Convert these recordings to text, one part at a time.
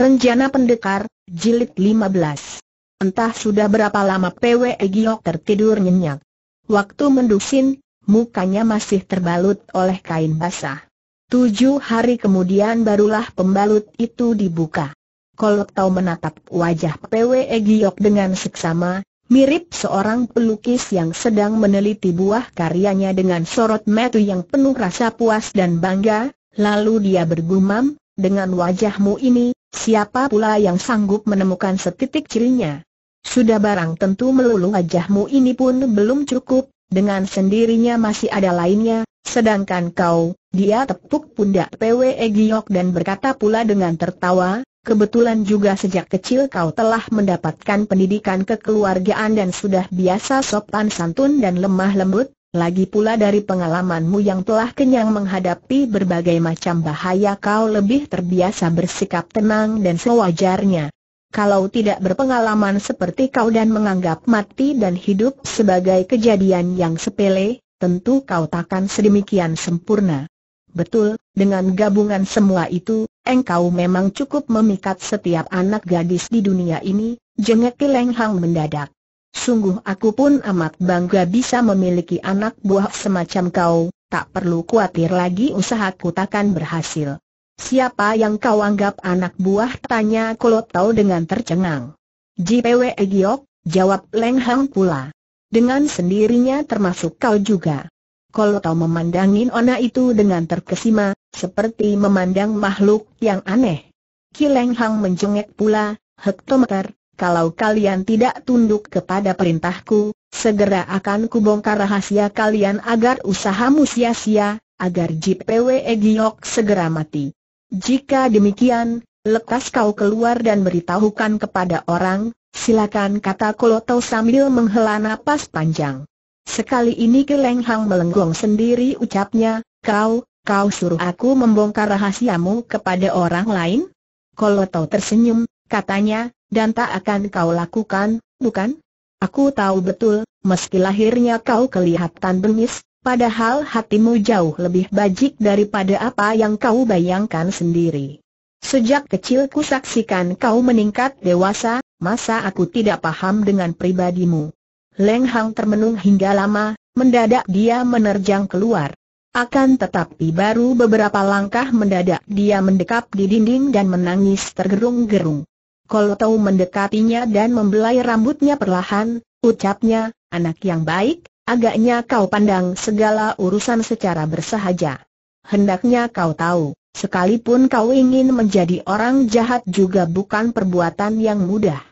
Renjana Pendekar, Jilid 15 Entah sudah berapa lama PW Giok tertidur nyenyak. Waktu mendusin, mukanya masih terbalut oleh kain basah. Tujuh hari kemudian barulah pembalut itu dibuka. Kolok tahu menatap wajah PW Giok dengan seksama, mirip seorang pelukis yang sedang meneliti buah karyanya dengan sorot metu yang penuh rasa puas dan bangga, lalu dia bergumam, dengan wajahmu ini, Siapa pula yang sanggup menemukan setitik cirinya? Sudah barang tentu melulu wajahmu ini pun belum cukup, dengan sendirinya masih ada lainnya, sedangkan kau, dia tepuk pundak PWE Giyok dan berkata pula dengan tertawa, kebetulan juga sejak kecil kau telah mendapatkan pendidikan kekeluargaan dan sudah biasa sopan santun dan lemah lembut, lagi pula dari pengalamanmu yang telah kenyang menghadapi berbagai macam bahaya kau lebih terbiasa bersikap tenang dan sewajarnya. Kalau tidak berpengalaman seperti kau dan menganggap mati dan hidup sebagai kejadian yang sepele, tentu kau takkan sedemikian sempurna. Betul, dengan gabungan semua itu, engkau memang cukup memikat setiap anak gadis di dunia ini, jengek Leng Hang mendadak. Sungguh aku pun amat bangga bisa memiliki anak buah semacam kau, tak perlu khawatir lagi usahaku takkan berhasil. Siapa yang kau anggap anak buah? Tanya Kolotau dengan tercengang. JPW Egyok, jawab Leng Hang pula. Dengan sendirinya termasuk kau juga. Kolotau memandangin Ona itu dengan terkesima, seperti memandang makhluk yang aneh. Ki Leng Hang menjengek pula, hektometer, kalau kalian tidak tunduk kepada perintahku, segera akan kubongkar rahasia kalian agar usahamu sia-sia, agar JPW Egyok segera mati. Jika demikian, lekas kau keluar dan beritahukan kepada orang, silakan kata Koloto sambil menghela napas panjang. Sekali ini Kelenghang Hang melenggong sendiri ucapnya, kau, kau suruh aku membongkar rahasiamu kepada orang lain? Koloto tersenyum, katanya, dan tak akan kau lakukan, bukan? Aku tahu betul, meski lahirnya kau kelihatan bengis, padahal hatimu jauh lebih bajik daripada apa yang kau bayangkan sendiri. Sejak kecil ku saksikan kau meningkat dewasa, masa aku tidak paham dengan pribadimu. Leng Hang termenung hingga lama, mendadak dia menerjang keluar. Akan tetapi baru beberapa langkah mendadak dia mendekap di dinding dan menangis tergerung-gerung. Kalau tahu mendekatinya dan membelai rambutnya perlahan, ucapnya, anak yang baik, agaknya kau pandang segala urusan secara bersahaja. Hendaknya kau tahu, sekalipun kau ingin menjadi orang jahat juga bukan perbuatan yang mudah.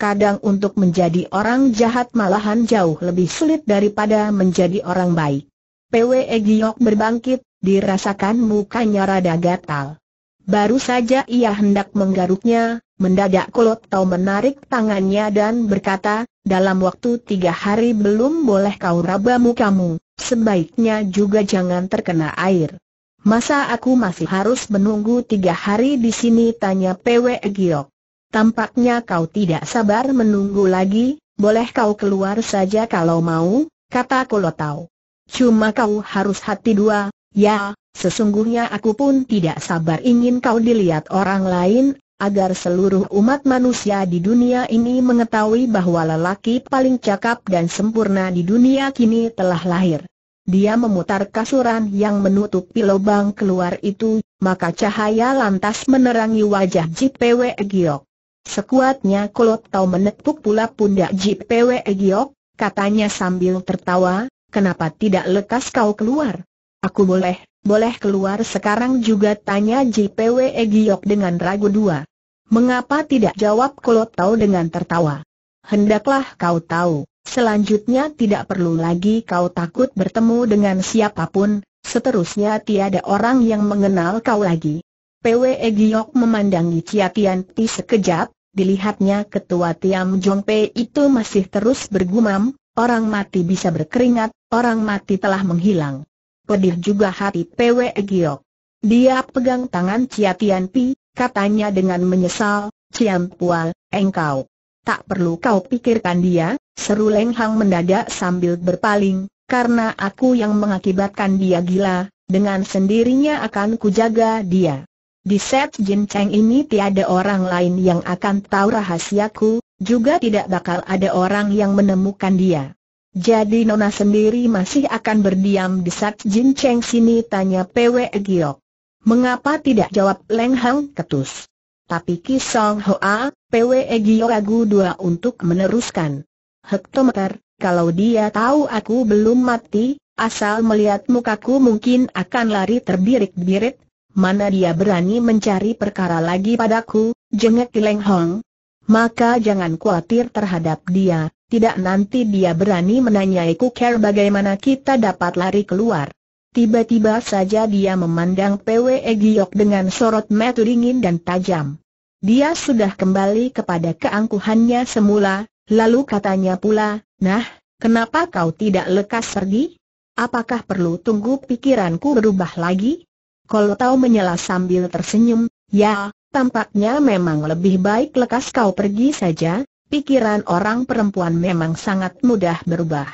Kadang untuk menjadi orang jahat malahan jauh lebih sulit daripada menjadi orang baik. PWE Giok berbangkit, dirasakan mukanya rada gatal. Baru saja ia hendak menggaruknya, mendadak Kolot Tau menarik tangannya dan berkata, dalam waktu tiga hari belum boleh kau raba mukamu, sebaiknya juga jangan terkena air. Masa aku masih harus menunggu tiga hari di sini? Tanya Pwe Giok. Tampaknya kau tidak sabar menunggu lagi, boleh kau keluar saja kalau mau, kata Kolotau. Cuma kau harus hati dua, ya, Sesungguhnya aku pun tidak sabar ingin kau dilihat orang lain, agar seluruh umat manusia di dunia ini mengetahui bahwa lelaki paling cakap dan sempurna di dunia kini telah lahir. Dia memutar kasuran yang menutupi lubang keluar itu, maka cahaya lantas menerangi wajah JPW Giok. Sekuatnya Kolot Tau menepuk pula pundak JPW Giok, katanya sambil tertawa, kenapa tidak lekas kau keluar? Aku boleh, boleh keluar sekarang juga tanya JPW Egyok dengan ragu dua. Mengapa tidak jawab tahu dengan tertawa? Hendaklah kau tahu, selanjutnya tidak perlu lagi kau takut bertemu dengan siapapun, seterusnya tiada orang yang mengenal kau lagi. PWE Egyok memandangi Cia Tian Ti sekejap, dilihatnya ketua Tiam Jong Pei itu masih terus bergumam, orang mati bisa berkeringat, orang mati telah menghilang pedih juga hati PW Giok. Dia pegang tangan Cia Tian Pi, katanya dengan menyesal, Cian Pual, engkau. Tak perlu kau pikirkan dia, seru Leng Hang mendadak sambil berpaling, karena aku yang mengakibatkan dia gila, dengan sendirinya akan kujaga dia. Di set Jin Cheng ini tiada orang lain yang akan tahu rahasiaku, juga tidak bakal ada orang yang menemukan dia. Jadi Nona sendiri masih akan berdiam di Sat Jin Cheng sini tanya Pwe Giok. Mengapa tidak jawab Leng Hang ketus? Tapi Ki Hoa, Pwe Giok ragu dua untuk meneruskan. Hektometer, kalau dia tahu aku belum mati, asal melihat mukaku mungkin akan lari terbirik birit. Mana dia berani mencari perkara lagi padaku, jengek Leng Hong. Maka jangan khawatir terhadap dia, tidak nanti dia berani menanyaiku care bagaimana kita dapat lari keluar. Tiba-tiba saja dia memandang PWE Giok dengan sorot mata dingin dan tajam. Dia sudah kembali kepada keangkuhannya semula, lalu katanya pula, Nah, kenapa kau tidak lekas pergi? Apakah perlu tunggu pikiranku berubah lagi? Kalau tahu menyela sambil tersenyum, ya, tampaknya memang lebih baik lekas kau pergi saja, pikiran orang perempuan memang sangat mudah berubah.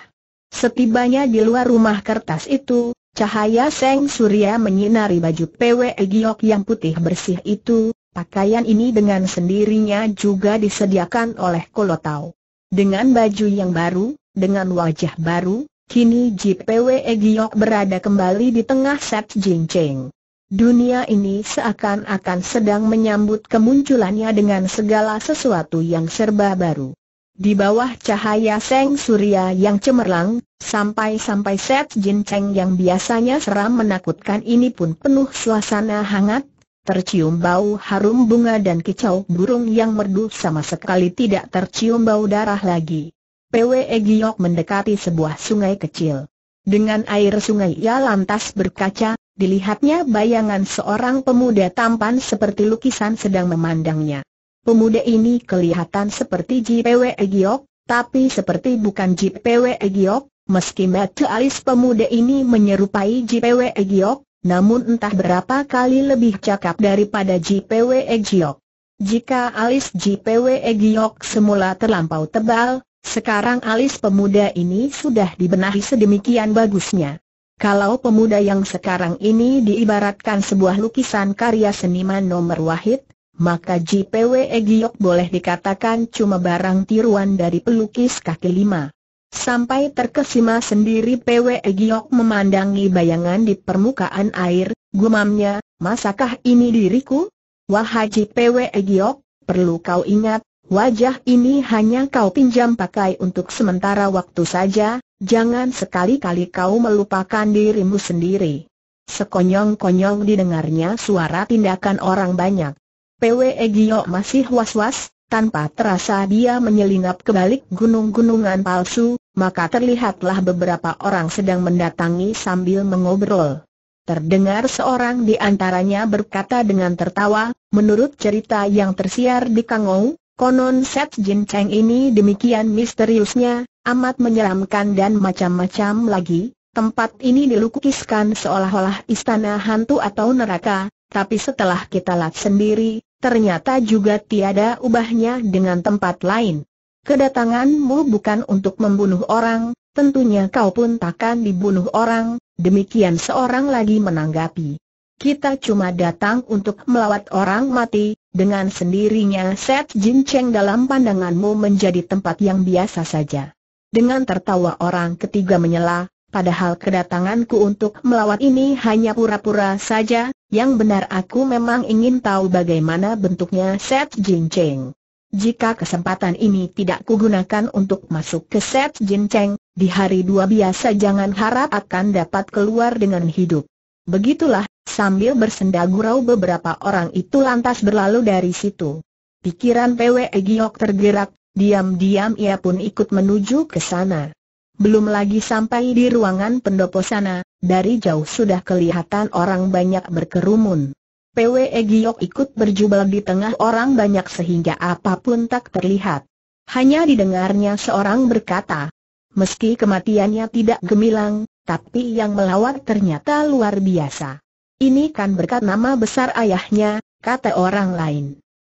Setibanya di luar rumah kertas itu, cahaya seng surya menyinari baju PW Giok yang putih bersih itu, pakaian ini dengan sendirinya juga disediakan oleh Kolotau. Dengan baju yang baru, dengan wajah baru, kini Ji Giok berada kembali di tengah Set Jing Cheng. Dunia ini seakan-akan sedang menyambut kemunculannya dengan segala sesuatu yang serba baru. Di bawah cahaya Seng Surya yang cemerlang, sampai-sampai Set Jin yang biasanya seram menakutkan ini pun penuh suasana hangat, tercium bau harum bunga dan kicau burung yang merdu sama sekali tidak tercium bau darah lagi. PWE Giok mendekati sebuah sungai kecil. Dengan air sungai ia lantas berkaca, dilihatnya bayangan seorang pemuda tampan seperti lukisan sedang memandangnya. Pemuda ini kelihatan seperti JPW Egyok, tapi seperti bukan JPW Egyok, meski mata alis pemuda ini menyerupai JPW Egyok, namun entah berapa kali lebih cakap daripada JPW Egyok. Jika alis JPW Egyok semula terlampau tebal, sekarang alis pemuda ini sudah dibenahi sedemikian bagusnya. Kalau pemuda yang sekarang ini diibaratkan sebuah lukisan karya seniman nomor wahid, maka JPW Egyok boleh dikatakan cuma barang tiruan dari pelukis kaki lima. Sampai terkesima sendiri PW Egyok memandangi bayangan di permukaan air, gumamnya, masakah ini diriku? Wahaji PW Egyok, perlu kau ingat, wajah ini hanya kau pinjam pakai untuk sementara waktu saja, Jangan sekali-kali kau melupakan dirimu sendiri. Sekonyong-konyong didengarnya suara tindakan orang banyak. PWE Gio masih was-was, tanpa terasa dia menyelinap ke balik gunung-gunungan palsu, maka terlihatlah beberapa orang sedang mendatangi sambil mengobrol. Terdengar seorang di antaranya berkata dengan tertawa, menurut cerita yang tersiar di Kangou, Konon set jin Cheng ini demikian misteriusnya, amat menyeramkan dan macam-macam lagi, tempat ini dilukiskan seolah-olah istana hantu atau neraka, tapi setelah kita lihat sendiri, ternyata juga tiada ubahnya dengan tempat lain. Kedatanganmu bukan untuk membunuh orang, tentunya kau pun takkan dibunuh orang, demikian seorang lagi menanggapi. Kita cuma datang untuk melawat orang mati, dengan sendirinya Set Jin Cheng dalam pandanganmu menjadi tempat yang biasa saja. Dengan tertawa orang ketiga menyela, padahal kedatanganku untuk melawat ini hanya pura-pura saja, yang benar aku memang ingin tahu bagaimana bentuknya Set Jin Cheng. Jika kesempatan ini tidak kugunakan untuk masuk ke Set Jin Cheng, di hari dua biasa jangan harap akan dapat keluar dengan hidup. Begitulah, sambil bersenda gurau beberapa orang itu lantas berlalu dari situ. Pikiran PW Giok tergerak, diam-diam ia pun ikut menuju ke sana. Belum lagi sampai di ruangan pendopo sana, dari jauh sudah kelihatan orang banyak berkerumun. PW Giok ikut berjubel di tengah orang banyak sehingga apapun tak terlihat. Hanya didengarnya seorang berkata, meski kematiannya tidak gemilang, tapi yang melawan ternyata luar biasa. Ini kan berkat nama besar ayahnya, kata orang lain.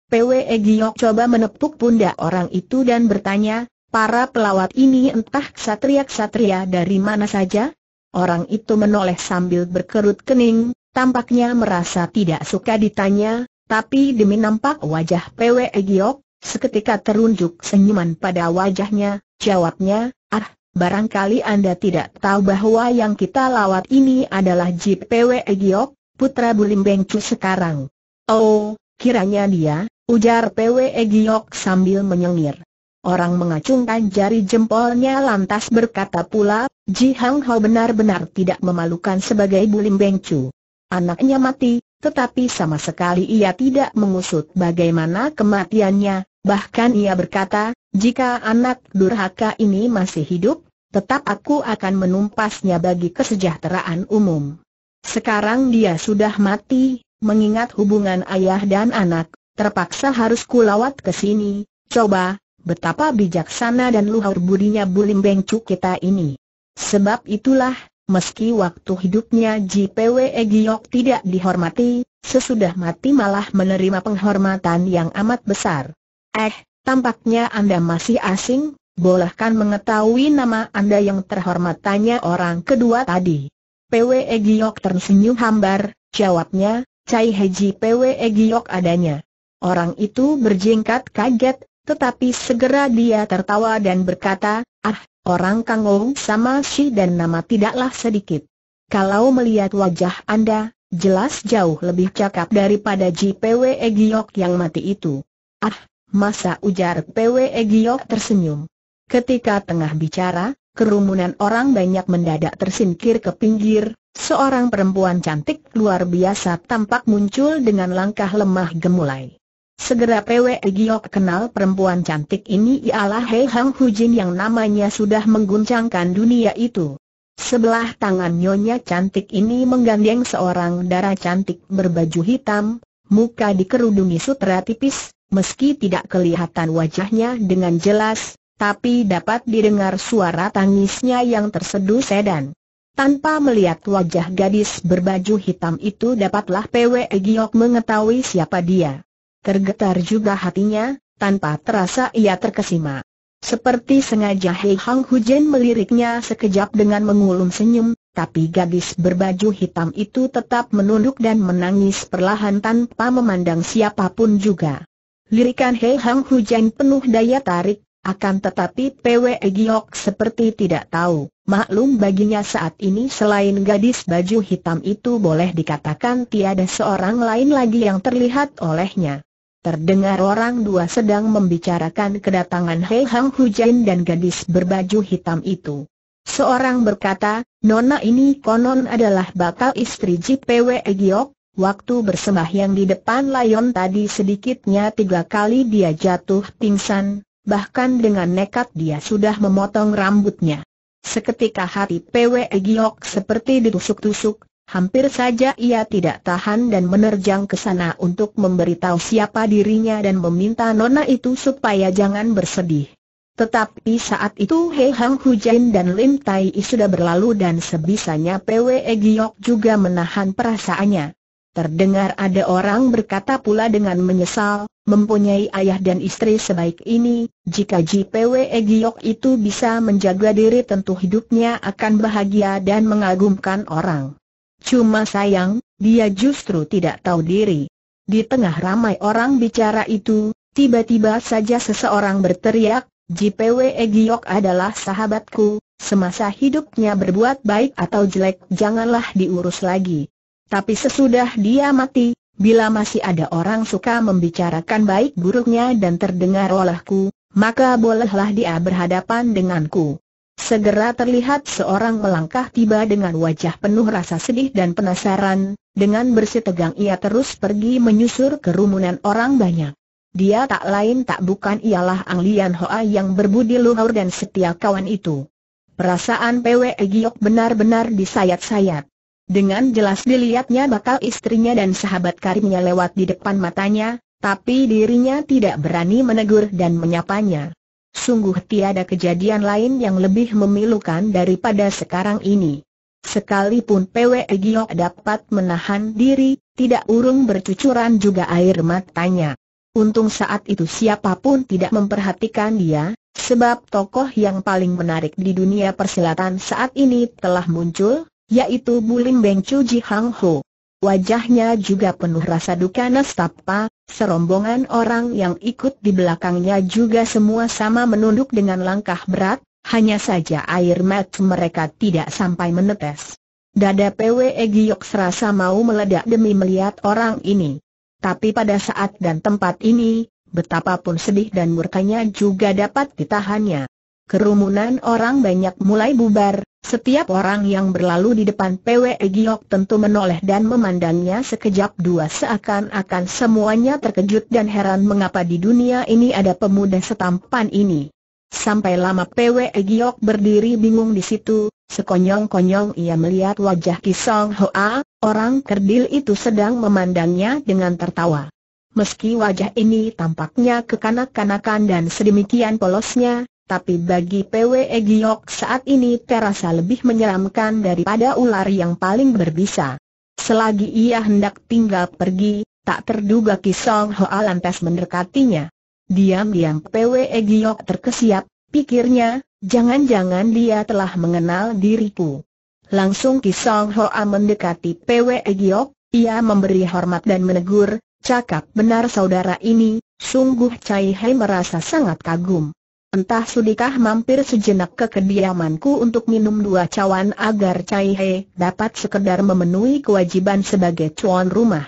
PWE Giok coba menepuk pundak orang itu dan bertanya, para pelawat ini entah ksatria-ksatria dari mana saja? Orang itu menoleh sambil berkerut kening, tampaknya merasa tidak suka ditanya, tapi demi nampak wajah PWE Giok, seketika terunjuk senyuman pada wajahnya, jawabnya, ah, Barangkali Anda tidak tahu bahwa yang kita lawat ini adalah JPW PW Egyok, putra Bulim Bengcu sekarang. Oh, kiranya dia, ujar PW Egyok sambil menyengir. Orang mengacungkan jari jempolnya lantas berkata pula, Ji Hang Ho benar-benar tidak memalukan sebagai Bulim Bengcu. Anaknya mati, tetapi sama sekali ia tidak mengusut bagaimana kematiannya, bahkan ia berkata, jika anak durhaka ini masih hidup, tetap aku akan menumpasnya bagi kesejahteraan umum. Sekarang dia sudah mati, mengingat hubungan ayah dan anak, terpaksa harus kulawat ke sini, coba, betapa bijaksana dan luhur budinya Bulim Bengcu kita ini. Sebab itulah, meski waktu hidupnya JPW Egyok tidak dihormati, sesudah mati malah menerima penghormatan yang amat besar. Eh, tampaknya Anda masih asing, bolehkan mengetahui nama Anda yang terhormat tanya orang kedua tadi. PWE Giok tersenyum hambar, jawabnya, Cai Heji PWE Giok adanya. Orang itu berjingkat kaget, tetapi segera dia tertawa dan berkata, ah, orang Kang sama si dan nama tidaklah sedikit. Kalau melihat wajah Anda, jelas jauh lebih cakap daripada Ji PW e Giok yang mati itu. Ah, masa ujar PW e Giok tersenyum. Ketika tengah bicara, kerumunan orang banyak mendadak tersingkir ke pinggir, seorang perempuan cantik luar biasa tampak muncul dengan langkah lemah gemulai. Segera PW Giok kenal perempuan cantik ini ialah Hei Hang Hu Jin yang namanya sudah mengguncangkan dunia itu. Sebelah tangan nyonya cantik ini menggandeng seorang darah cantik berbaju hitam, muka dikerudungi sutra tipis, meski tidak kelihatan wajahnya dengan jelas, tapi dapat didengar suara tangisnya yang terseduh sedan. Tanpa melihat wajah gadis berbaju hitam itu dapatlah P.W.E. Giok mengetahui siapa dia. Tergetar juga hatinya, tanpa terasa ia terkesima. Seperti sengaja Hei Hang Hujen meliriknya sekejap dengan mengulung senyum, tapi gadis berbaju hitam itu tetap menunduk dan menangis perlahan tanpa memandang siapapun juga. Lirikan Hei Hang Hujan penuh daya tarik, akan tetapi PW Giok seperti tidak tahu, maklum baginya saat ini selain gadis baju hitam itu boleh dikatakan tiada seorang lain lagi yang terlihat olehnya. Terdengar orang dua sedang membicarakan kedatangan Hei Hang Hujan dan gadis berbaju hitam itu. Seorang berkata, Nona ini konon adalah bakal istri JPW Giok, waktu yang di depan layon tadi sedikitnya tiga kali dia jatuh pingsan, bahkan dengan nekat dia sudah memotong rambutnya. Seketika hati PW Giok seperti ditusuk-tusuk, hampir saja ia tidak tahan dan menerjang ke sana untuk memberitahu siapa dirinya dan meminta nona itu supaya jangan bersedih. Tetapi saat itu He Hang Hujain dan Lim Tai sudah berlalu dan sebisanya PW Giok juga menahan perasaannya. Terdengar ada orang berkata pula dengan menyesal, mempunyai ayah dan istri sebaik ini, jika JPW Egyok itu bisa menjaga diri tentu hidupnya akan bahagia dan mengagumkan orang. Cuma sayang, dia justru tidak tahu diri. Di tengah ramai orang bicara itu, tiba-tiba saja seseorang berteriak, JPW Egyok adalah sahabatku, semasa hidupnya berbuat baik atau jelek janganlah diurus lagi. Tapi sesudah dia mati, bila masih ada orang suka membicarakan baik buruknya dan terdengar olehku, maka bolehlah dia berhadapan denganku. Segera terlihat seorang melangkah tiba dengan wajah penuh rasa sedih dan penasaran, dengan bersitegang ia terus pergi menyusur kerumunan orang banyak. Dia tak lain tak bukan ialah Ang Lian Hoa yang berbudi luhur dan setia kawan itu. Perasaan PWE Giok benar-benar disayat-sayat. Dengan jelas dilihatnya bakal istrinya dan sahabat karibnya lewat di depan matanya, tapi dirinya tidak berani menegur dan menyapanya. Sungguh tiada kejadian lain yang lebih memilukan daripada sekarang ini. Sekalipun Pwe Gio dapat menahan diri, tidak urung bercucuran juga air matanya. Untung saat itu siapapun tidak memperhatikan dia, sebab tokoh yang paling menarik di dunia persilatan saat ini telah muncul, yaitu Bulim Beng Chu Ji Hang Ho. Wajahnya juga penuh rasa duka nestapa, serombongan orang yang ikut di belakangnya juga semua sama menunduk dengan langkah berat, hanya saja air mata mereka tidak sampai menetes. Dada PW e Giyok serasa mau meledak demi melihat orang ini. Tapi pada saat dan tempat ini, betapapun sedih dan murkanya juga dapat ditahannya. Kerumunan orang banyak mulai bubar, setiap orang yang berlalu di depan PWE Giok tentu menoleh dan memandangnya sekejap dua seakan-akan semuanya terkejut dan heran mengapa di dunia ini ada pemuda setampan ini. Sampai lama PWE Giok berdiri bingung di situ, sekonyong-konyong ia melihat wajah Kisong Hoa, orang kerdil itu sedang memandangnya dengan tertawa. Meski wajah ini tampaknya kekanak-kanakan dan sedemikian polosnya, tapi bagi PWE Giok saat ini terasa lebih menyeramkan daripada ular yang paling berbisa. Selagi ia hendak tinggal pergi, tak terduga Kisong Hoa lantas mendekatinya. Diam-diam PWE Giok terkesiap, pikirnya, jangan-jangan dia telah mengenal diriku. Langsung Kisong Hoa mendekati PWE Giok, ia memberi hormat dan menegur, cakap benar saudara ini, sungguh Cai Hei merasa sangat kagum. Entah sudikah mampir sejenak ke kediamanku untuk minum dua cawan agar Cai He dapat sekedar memenuhi kewajiban sebagai cuan rumah.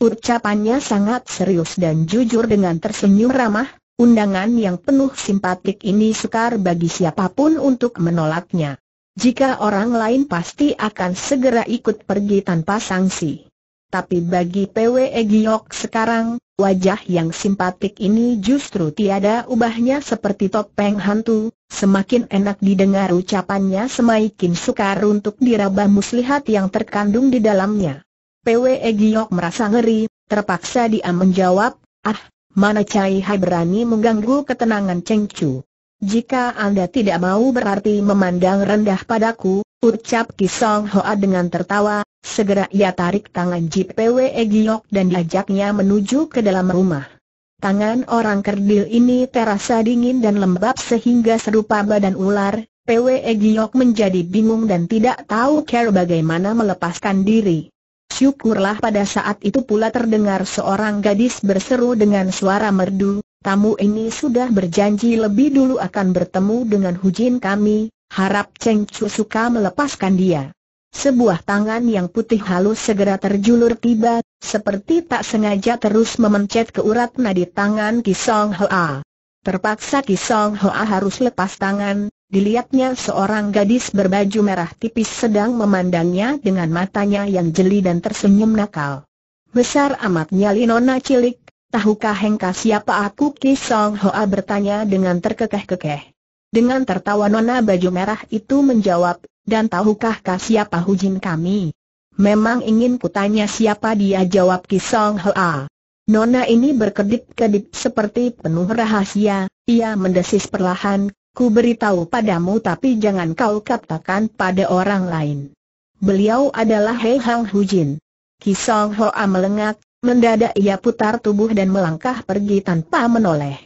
Ucapannya sangat serius dan jujur dengan tersenyum ramah, undangan yang penuh simpatik ini sukar bagi siapapun untuk menolaknya. Jika orang lain pasti akan segera ikut pergi tanpa sanksi. Tapi bagi PWE Giok sekarang, Wajah yang simpatik ini justru tiada ubahnya seperti topeng hantu, semakin enak didengar ucapannya semakin sukar untuk diraba muslihat yang terkandung di dalamnya. PWE Giok merasa ngeri, terpaksa dia menjawab, ah, mana Cai Hai berani mengganggu ketenangan Cheng Chu. Jika Anda tidak mau berarti memandang rendah padaku, ucap Kisong Hoa dengan tertawa, Segera ia tarik tangan JPW e Giok dan diajaknya menuju ke dalam rumah. Tangan orang kerdil ini terasa dingin dan lembab sehingga serupa badan ular, PW e Giok menjadi bingung dan tidak tahu cara bagaimana melepaskan diri. Syukurlah pada saat itu pula terdengar seorang gadis berseru dengan suara merdu, tamu ini sudah berjanji lebih dulu akan bertemu dengan Hujin kami, harap Cheng Chu suka melepaskan dia. Sebuah tangan yang putih halus segera terjulur tiba, seperti tak sengaja terus memencet ke urat nadi tangan Kisong Hoa. Terpaksa Kisong Hoa harus lepas tangan, dilihatnya seorang gadis berbaju merah tipis sedang memandangnya dengan matanya yang jeli dan tersenyum nakal. Besar amatnya Linona cilik, tahukah hengka siapa aku Kisong Hoa bertanya dengan terkekeh-kekeh. Dengan tertawa Nona baju merah itu menjawab, dan tahukah kah siapa Hujin kami? Memang ingin kutanya siapa dia jawab Kisong Hoa. Nona ini berkedip-kedip seperti penuh rahasia, ia mendesis perlahan, ku beritahu padamu tapi jangan kau katakan pada orang lain. Beliau adalah Hei Hang Hujin. Kisong Hoa melengak, mendadak ia putar tubuh dan melangkah pergi tanpa menoleh.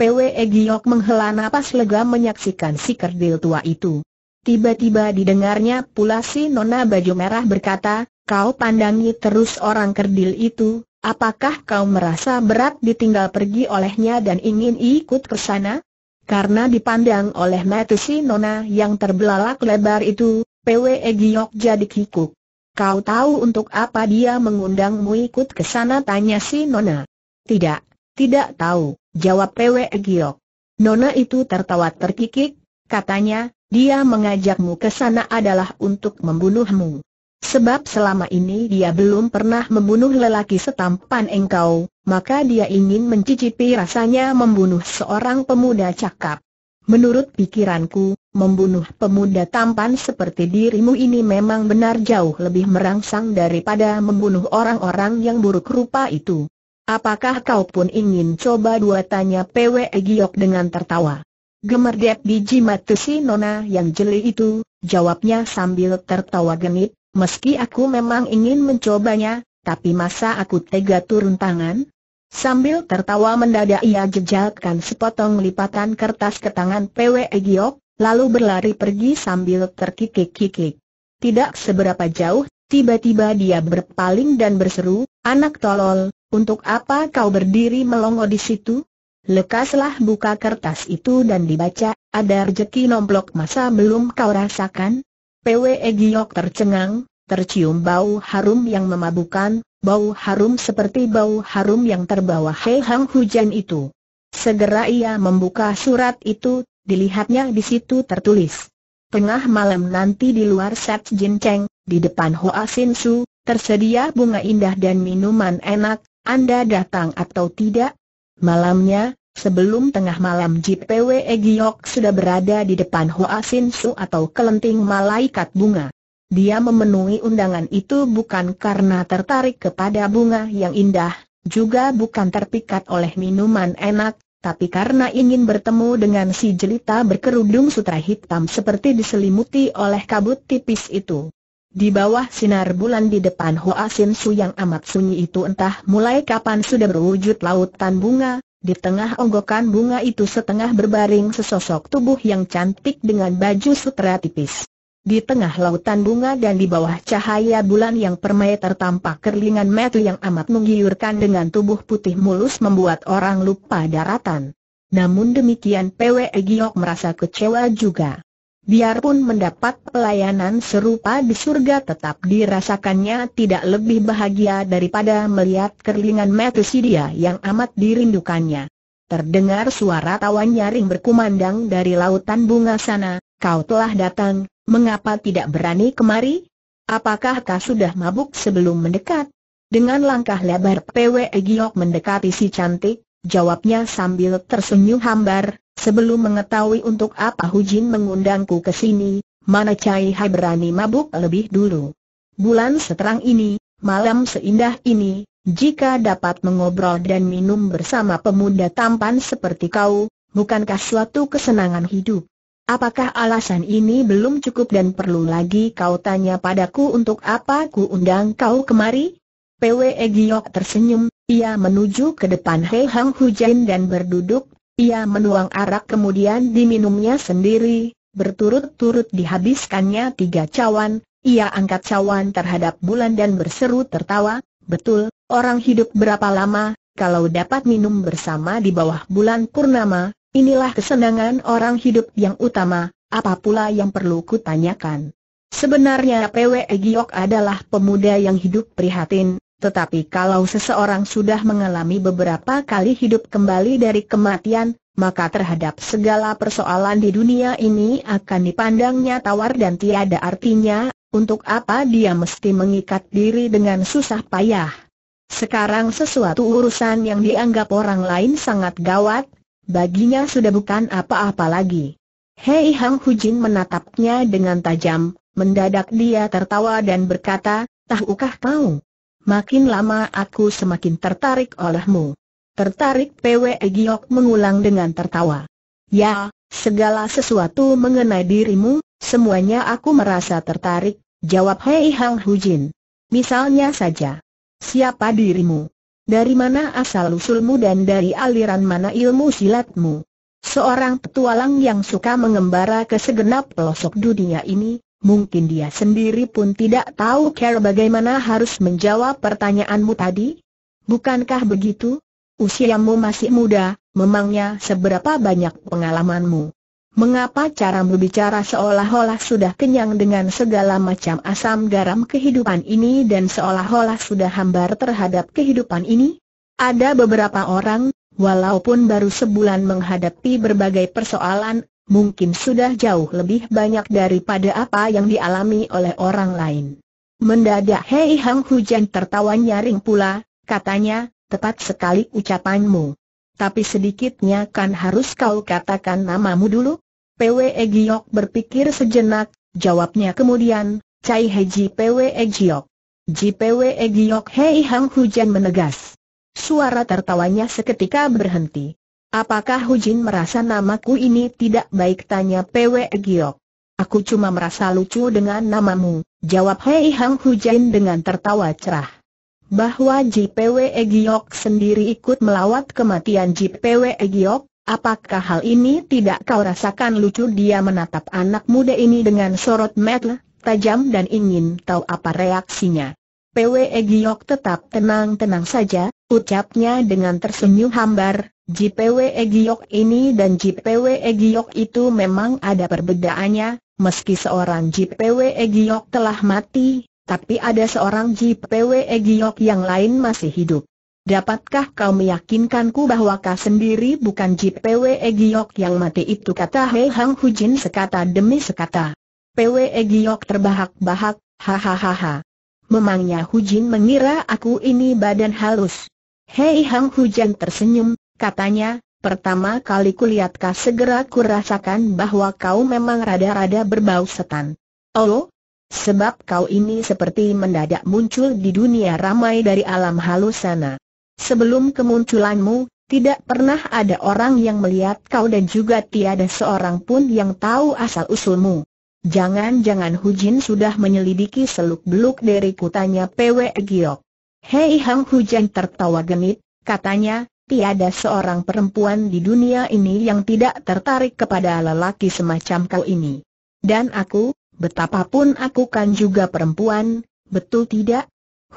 PWE Giok menghela napas lega menyaksikan si kerdil tua itu. Tiba-tiba didengarnya pula si Nona Baju Merah berkata, kau pandangi terus orang kerdil itu, apakah kau merasa berat ditinggal pergi olehnya dan ingin ikut ke sana? Karena dipandang oleh mata si Nona yang terbelalak lebar itu, PWE Giok jadi kikuk. Kau tahu untuk apa dia mengundangmu ikut ke sana tanya si Nona. Tidak, tidak tahu, jawab PWE Giok. Nona itu tertawa terkikik, katanya, dia mengajakmu ke sana adalah untuk membunuhmu. Sebab selama ini dia belum pernah membunuh lelaki setampan engkau, maka dia ingin mencicipi rasanya membunuh seorang pemuda cakap. Menurut pikiranku, membunuh pemuda tampan seperti dirimu ini memang benar jauh lebih merangsang daripada membunuh orang-orang yang buruk rupa itu. Apakah kau pun ingin coba dua tanya PWE Giok dengan tertawa? Gemerdep biji mata si Nona yang jeli itu, jawabnya sambil tertawa genit, meski aku memang ingin mencobanya, tapi masa aku tega turun tangan? Sambil tertawa mendadak ia jejakkan sepotong lipatan kertas ke tangan PW Giok, lalu berlari pergi sambil terkikik-kikik. Tidak seberapa jauh, tiba-tiba dia berpaling dan berseru, anak tolol, untuk apa kau berdiri melongo di situ? Lekaslah buka kertas itu dan dibaca, ada rejeki nomplok masa belum kau rasakan? PWE Giyok tercengang, tercium bau harum yang memabukan, bau harum seperti bau harum yang terbawa Hei hujan itu. Segera ia membuka surat itu, dilihatnya di situ tertulis. Tengah malam nanti di luar Sat Jin Cheng, di depan Hoa Sin Su, tersedia bunga indah dan minuman enak, Anda datang atau tidak? Malamnya, Sebelum tengah malam JPW Egyok sudah berada di depan Hoa Sin Su atau kelenting malaikat bunga. Dia memenuhi undangan itu bukan karena tertarik kepada bunga yang indah, juga bukan terpikat oleh minuman enak, tapi karena ingin bertemu dengan si jelita berkerudung sutra hitam seperti diselimuti oleh kabut tipis itu. Di bawah sinar bulan di depan Hoa Sin Su yang amat sunyi itu entah mulai kapan sudah berwujud lautan bunga, di tengah onggokan bunga itu setengah berbaring sesosok tubuh yang cantik dengan baju sutra tipis. Di tengah lautan bunga dan di bawah cahaya bulan yang permai tertampak kerlingan metu yang amat menggiurkan dengan tubuh putih mulus membuat orang lupa daratan. Namun demikian Pwe Giok merasa kecewa juga biarpun mendapat pelayanan serupa di surga tetap dirasakannya tidak lebih bahagia daripada melihat kerlingan Metusidia yang amat dirindukannya. Terdengar suara tawa nyaring berkumandang dari lautan bunga sana, kau telah datang, mengapa tidak berani kemari? Apakah kau sudah mabuk sebelum mendekat? Dengan langkah lebar PW Egyok mendekati si cantik, jawabnya sambil tersenyum hambar, Sebelum mengetahui untuk apa Hu Jin mengundangku ke sini, mana Cai Hai berani mabuk lebih dulu. Bulan seterang ini, malam seindah ini, jika dapat mengobrol dan minum bersama pemuda tampan seperti kau, bukankah suatu kesenangan hidup? Apakah alasan ini belum cukup dan perlu lagi kau tanya padaku untuk apa ku undang kau kemari? PWE Giok tersenyum, ia menuju ke depan Hei Hang Hu Jin dan berduduk ia menuang arak kemudian diminumnya sendiri, berturut-turut dihabiskannya tiga cawan, ia angkat cawan terhadap bulan dan berseru tertawa, betul, orang hidup berapa lama, kalau dapat minum bersama di bawah bulan purnama, inilah kesenangan orang hidup yang utama, apa pula yang perlu kutanyakan. Sebenarnya PWE Giok adalah pemuda yang hidup prihatin, tetapi kalau seseorang sudah mengalami beberapa kali hidup kembali dari kematian, maka terhadap segala persoalan di dunia ini akan dipandangnya tawar dan tiada artinya, untuk apa dia mesti mengikat diri dengan susah payah. Sekarang sesuatu urusan yang dianggap orang lain sangat gawat, baginya sudah bukan apa-apa lagi. Hei Hang Hujin menatapnya dengan tajam, mendadak dia tertawa dan berkata, Tahukah kau? makin lama aku semakin tertarik olehmu. Tertarik PW Giok mengulang dengan tertawa. Ya, segala sesuatu mengenai dirimu, semuanya aku merasa tertarik, jawab Hei Hang Hujin. Misalnya saja, siapa dirimu? Dari mana asal-usulmu dan dari aliran mana ilmu silatmu? Seorang petualang yang suka mengembara ke segenap pelosok dunia ini, mungkin dia sendiri pun tidak tahu cara bagaimana harus menjawab pertanyaanmu tadi? Bukankah begitu? Usiamu masih muda, memangnya seberapa banyak pengalamanmu? Mengapa cara berbicara seolah-olah sudah kenyang dengan segala macam asam garam kehidupan ini dan seolah-olah sudah hambar terhadap kehidupan ini? Ada beberapa orang, walaupun baru sebulan menghadapi berbagai persoalan, mungkin sudah jauh lebih banyak daripada apa yang dialami oleh orang lain. Mendadak Hei Hang Hujan tertawa nyaring pula, katanya, tepat sekali ucapanmu. Tapi sedikitnya kan harus kau katakan namamu dulu? Pwe Giok berpikir sejenak, jawabnya kemudian, Cai Heji Pwe Giok. JPW e Giok Hei Hang Hujan menegas. Suara tertawanya seketika berhenti. Apakah Hujin merasa namaku ini tidak baik tanya PW Giok. Aku cuma merasa lucu dengan namamu, jawab Hei Hang Hujin dengan tertawa cerah. Bahwa JPW Giok sendiri ikut melawat kematian JPW Giok, apakah hal ini tidak kau rasakan lucu dia menatap anak muda ini dengan sorot mata tajam dan ingin tahu apa reaksinya. PW Giok tetap tenang-tenang saja, ucapnya dengan tersenyum hambar, JPW Egyok ini dan JPW Egyok itu memang ada perbedaannya, meski seorang JPW Egyok telah mati, tapi ada seorang JPW Egyok yang lain masih hidup. Dapatkah kau meyakinkanku bahwa kau sendiri bukan JPW Egyok yang mati itu kata Hei Hang Hujin sekata demi sekata. PW Egyok terbahak-bahak, hahaha. Memangnya Hujin mengira aku ini badan halus. Hei Hang Hujan tersenyum, Katanya, pertama kali kulihat kau segera kurasakan bahwa kau memang rada-rada berbau setan. Oh, sebab kau ini seperti mendadak muncul di dunia ramai dari alam halus sana. Sebelum kemunculanmu, tidak pernah ada orang yang melihat kau dan juga tiada seorang pun yang tahu asal-usulmu. Jangan-jangan Hu Jin sudah menyelidiki seluk-beluk dari kutanya Pwe Giok. Hei Hang Hu Jin tertawa genit, katanya, tiada seorang perempuan di dunia ini yang tidak tertarik kepada lelaki semacam kau ini. Dan aku, betapapun aku kan juga perempuan, betul tidak?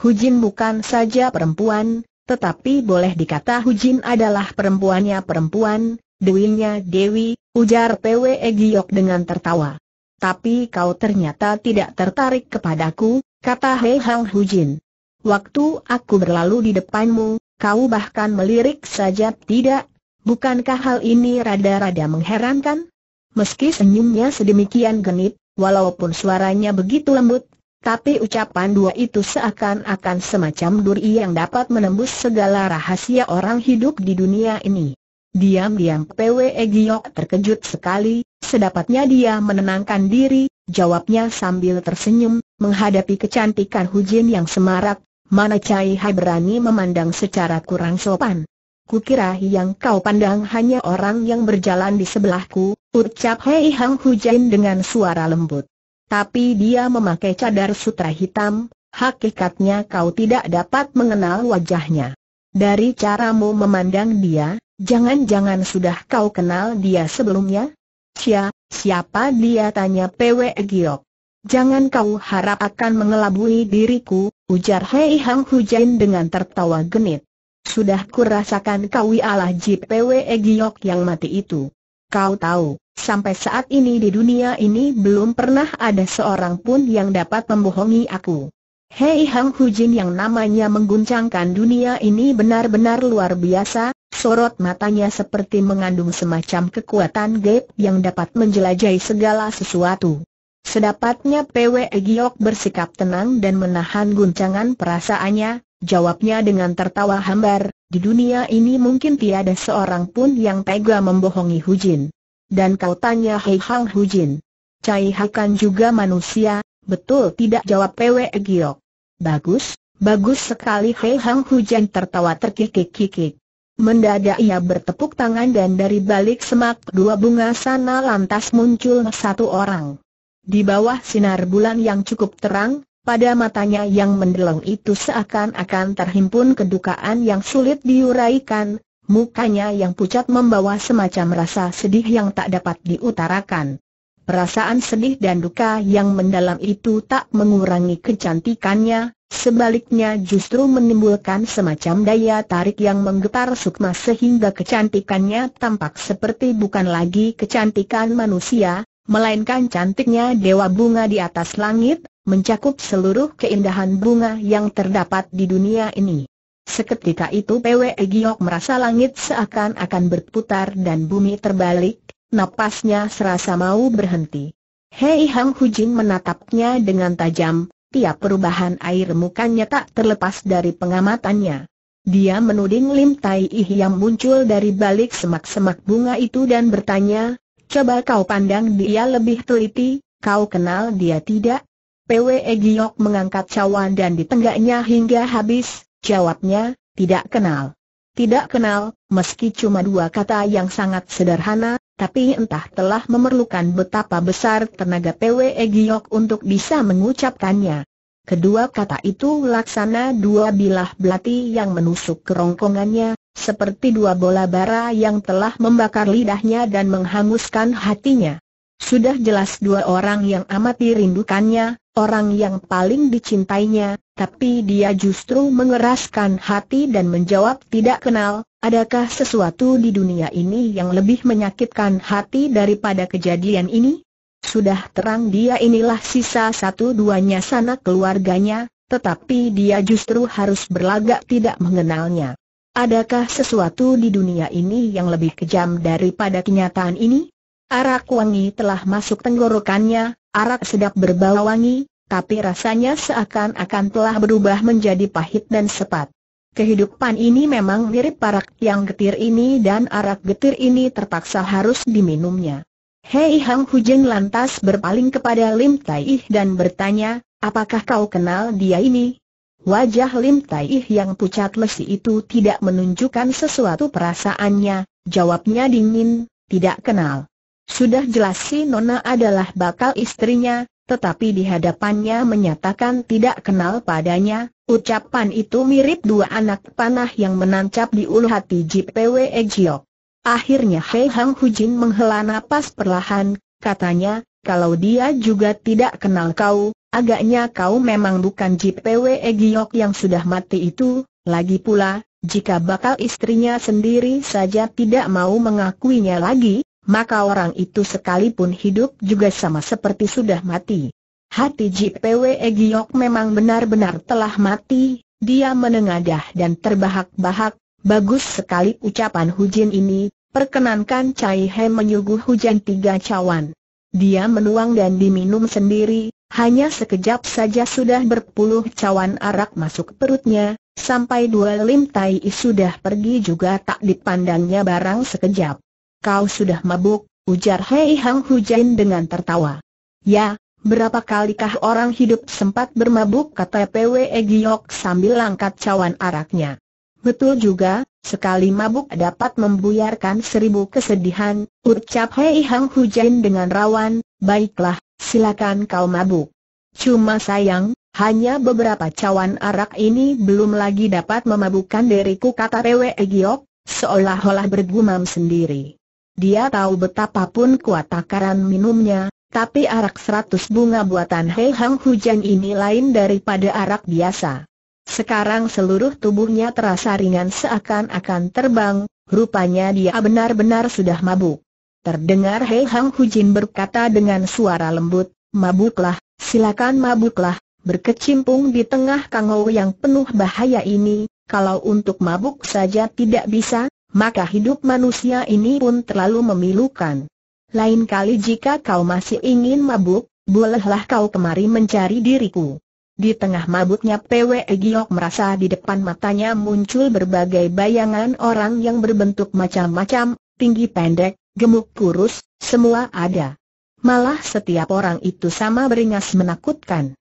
Hujin bukan saja perempuan, tetapi boleh dikata Hujin adalah perempuannya perempuan, dewinya dewi, ujar Pwe Giok dengan tertawa. Tapi kau ternyata tidak tertarik kepadaku, kata Hei Hang Hujin. Waktu aku berlalu di depanmu, Kau bahkan melirik saja tidak? Bukankah hal ini rada-rada mengherankan? Meski senyumnya sedemikian genit, walaupun suaranya begitu lembut, tapi ucapan dua itu seakan-akan semacam duri yang dapat menembus segala rahasia orang hidup di dunia ini. Diam-diam PW e Giok terkejut sekali, sedapatnya dia menenangkan diri, jawabnya sambil tersenyum, menghadapi kecantikan Hujin yang semarak, Mana Cai Hai berani memandang secara kurang sopan? Kukira yang kau pandang hanya orang yang berjalan di sebelahku, ucap Hei Hang Hujain dengan suara lembut. Tapi dia memakai cadar sutra hitam, hakikatnya kau tidak dapat mengenal wajahnya. Dari caramu memandang dia, jangan-jangan sudah kau kenal dia sebelumnya? Cia, siapa dia tanya PW Giok. Jangan kau harap akan mengelabui diriku, Ujar Hei Hang Hujan dengan tertawa genit. Sudah kurasakan kawi Allah PW e Giok yang mati itu. Kau tahu, sampai saat ini di dunia ini belum pernah ada seorang pun yang dapat membohongi aku. Hei Hang Hujin yang namanya mengguncangkan dunia ini benar-benar luar biasa, sorot matanya seperti mengandung semacam kekuatan gaib yang dapat menjelajahi segala sesuatu. Sedapatnya PW Giok bersikap tenang dan menahan guncangan perasaannya, jawabnya dengan tertawa hambar, di dunia ini mungkin tiada seorang pun yang tega membohongi Hujin. Dan kau tanya Hei Hang Hujin. Cai Hakan juga manusia, betul tidak jawab PW Giok. Bagus, bagus sekali Hei Hang Hujin tertawa terkikik-kikik. Mendadak ia bertepuk tangan dan dari balik semak dua bunga sana lantas muncul satu orang. Di bawah sinar bulan yang cukup terang, pada matanya yang mendeleng itu seakan-akan terhimpun kedukaan yang sulit diuraikan, mukanya yang pucat membawa semacam rasa sedih yang tak dapat diutarakan. Perasaan sedih dan duka yang mendalam itu tak mengurangi kecantikannya, sebaliknya justru menimbulkan semacam daya tarik yang menggetar sukma sehingga kecantikannya tampak seperti bukan lagi kecantikan manusia, melainkan cantiknya dewa bunga di atas langit, mencakup seluruh keindahan bunga yang terdapat di dunia ini. Seketika itu Pwe Giok merasa langit seakan-akan berputar dan bumi terbalik, napasnya serasa mau berhenti. Hei Hang Hujing menatapnya dengan tajam, tiap perubahan air mukanya tak terlepas dari pengamatannya. Dia menuding Lim Tai Ih yang muncul dari balik semak-semak bunga itu dan bertanya, Coba kau pandang dia lebih teliti, kau kenal dia tidak? PWE Giok mengangkat cawan dan ditenggaknya hingga habis, jawabnya, tidak kenal. Tidak kenal, meski cuma dua kata yang sangat sederhana, tapi entah telah memerlukan betapa besar tenaga PWE Giok untuk bisa mengucapkannya. Kedua kata itu laksana dua bilah belati yang menusuk kerongkongannya, seperti dua bola bara yang telah membakar lidahnya dan menghanguskan hatinya. Sudah jelas dua orang yang amat dirindukannya, orang yang paling dicintainya, tapi dia justru mengeraskan hati dan menjawab tidak kenal, adakah sesuatu di dunia ini yang lebih menyakitkan hati daripada kejadian ini? Sudah terang dia inilah sisa satu-duanya sanak keluarganya, tetapi dia justru harus berlagak tidak mengenalnya. Adakah sesuatu di dunia ini yang lebih kejam daripada kenyataan ini? Arak wangi telah masuk tenggorokannya, arak sedap berbau wangi, tapi rasanya seakan-akan telah berubah menjadi pahit dan sepat. Kehidupan ini memang mirip parak yang getir ini dan arak getir ini terpaksa harus diminumnya. Hei Hang Hujeng lantas berpaling kepada Lim Tai dan bertanya, apakah kau kenal dia ini? Wajah Lim Taih yang pucat lesi itu tidak menunjukkan sesuatu perasaannya, jawabnya dingin, tidak kenal. Sudah jelas si Nona adalah bakal istrinya, tetapi di hadapannya menyatakan tidak kenal padanya, ucapan itu mirip dua anak panah yang menancap di ulu hati JPW Ejiok. Akhirnya Hei Hang Hujin menghela napas perlahan, katanya, kalau dia juga tidak kenal kau, Agaknya kau memang bukan JPW Giok yang sudah mati itu, lagi pula, jika bakal istrinya sendiri saja tidak mau mengakuinya lagi, maka orang itu sekalipun hidup juga sama seperti sudah mati. Hati JPW Giok memang benar-benar telah mati, dia menengadah dan terbahak-bahak, bagus sekali ucapan Hujin ini, perkenankan Cai He menyuguh hujan tiga cawan. Dia menuang dan diminum sendiri, hanya sekejap saja sudah berpuluh cawan arak masuk perutnya, sampai dua lim tai sudah pergi juga tak dipandangnya barang sekejap. Kau sudah mabuk, ujar Hei Hang Hujan dengan tertawa. Ya, berapa kalikah orang hidup sempat bermabuk kata Pwe Giok sambil angkat cawan araknya. Betul juga, sekali mabuk dapat membuyarkan seribu kesedihan, ucap Hei Hang Hujan dengan rawan, baiklah, silakan kau mabuk. Cuma sayang, hanya beberapa cawan arak ini belum lagi dapat memabukkan diriku kata Rewe Giok, seolah-olah bergumam sendiri. Dia tahu betapapun kuat takaran minumnya, tapi arak seratus bunga buatan Hei Hang Hujan ini lain daripada arak biasa. Sekarang seluruh tubuhnya terasa ringan seakan-akan terbang, rupanya dia benar-benar sudah mabuk. Terdengar Hei Hang Hujin berkata dengan suara lembut, mabuklah, silakan mabuklah, berkecimpung di tengah kangau yang penuh bahaya ini, kalau untuk mabuk saja tidak bisa, maka hidup manusia ini pun terlalu memilukan. Lain kali jika kau masih ingin mabuk, bolehlah kau kemari mencari diriku. Di tengah mabuknya Pwe Giok merasa di depan matanya muncul berbagai bayangan orang yang berbentuk macam-macam, tinggi pendek, gemuk kurus, semua ada. Malah setiap orang itu sama beringas menakutkan.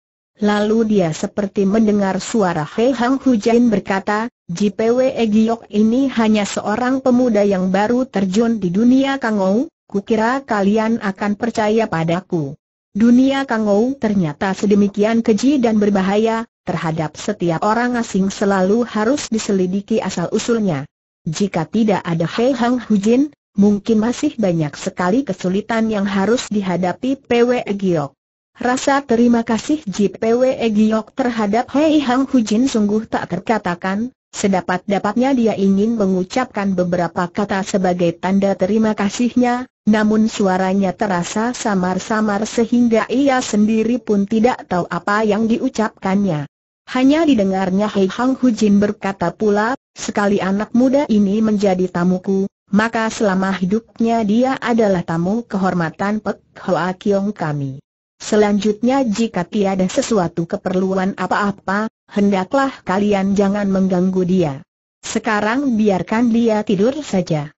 Lalu dia seperti mendengar suara He Hang Hujain berkata, JPW Egyok ini hanya seorang pemuda yang baru terjun di dunia Kangou, kukira kalian akan percaya padaku. Dunia Kangou ternyata sedemikian keji dan berbahaya, terhadap setiap orang asing selalu harus diselidiki asal-usulnya. Jika tidak ada He Hang Hujin, mungkin masih banyak sekali kesulitan yang harus dihadapi PW Giok. Rasa terima kasih JPW Giok terhadap Hei Hang Hujin sungguh tak terkatakan, sedapat-dapatnya dia ingin mengucapkan beberapa kata sebagai tanda terima kasihnya, namun suaranya terasa samar-samar sehingga ia sendiri pun tidak tahu apa yang diucapkannya. Hanya didengarnya Hei Hang Hujin berkata pula, sekali anak muda ini menjadi tamuku, maka selama hidupnya dia adalah tamu kehormatan Pek Hoa Kiong kami. Selanjutnya jika tiada sesuatu keperluan apa-apa, hendaklah kalian jangan mengganggu dia. Sekarang biarkan dia tidur saja.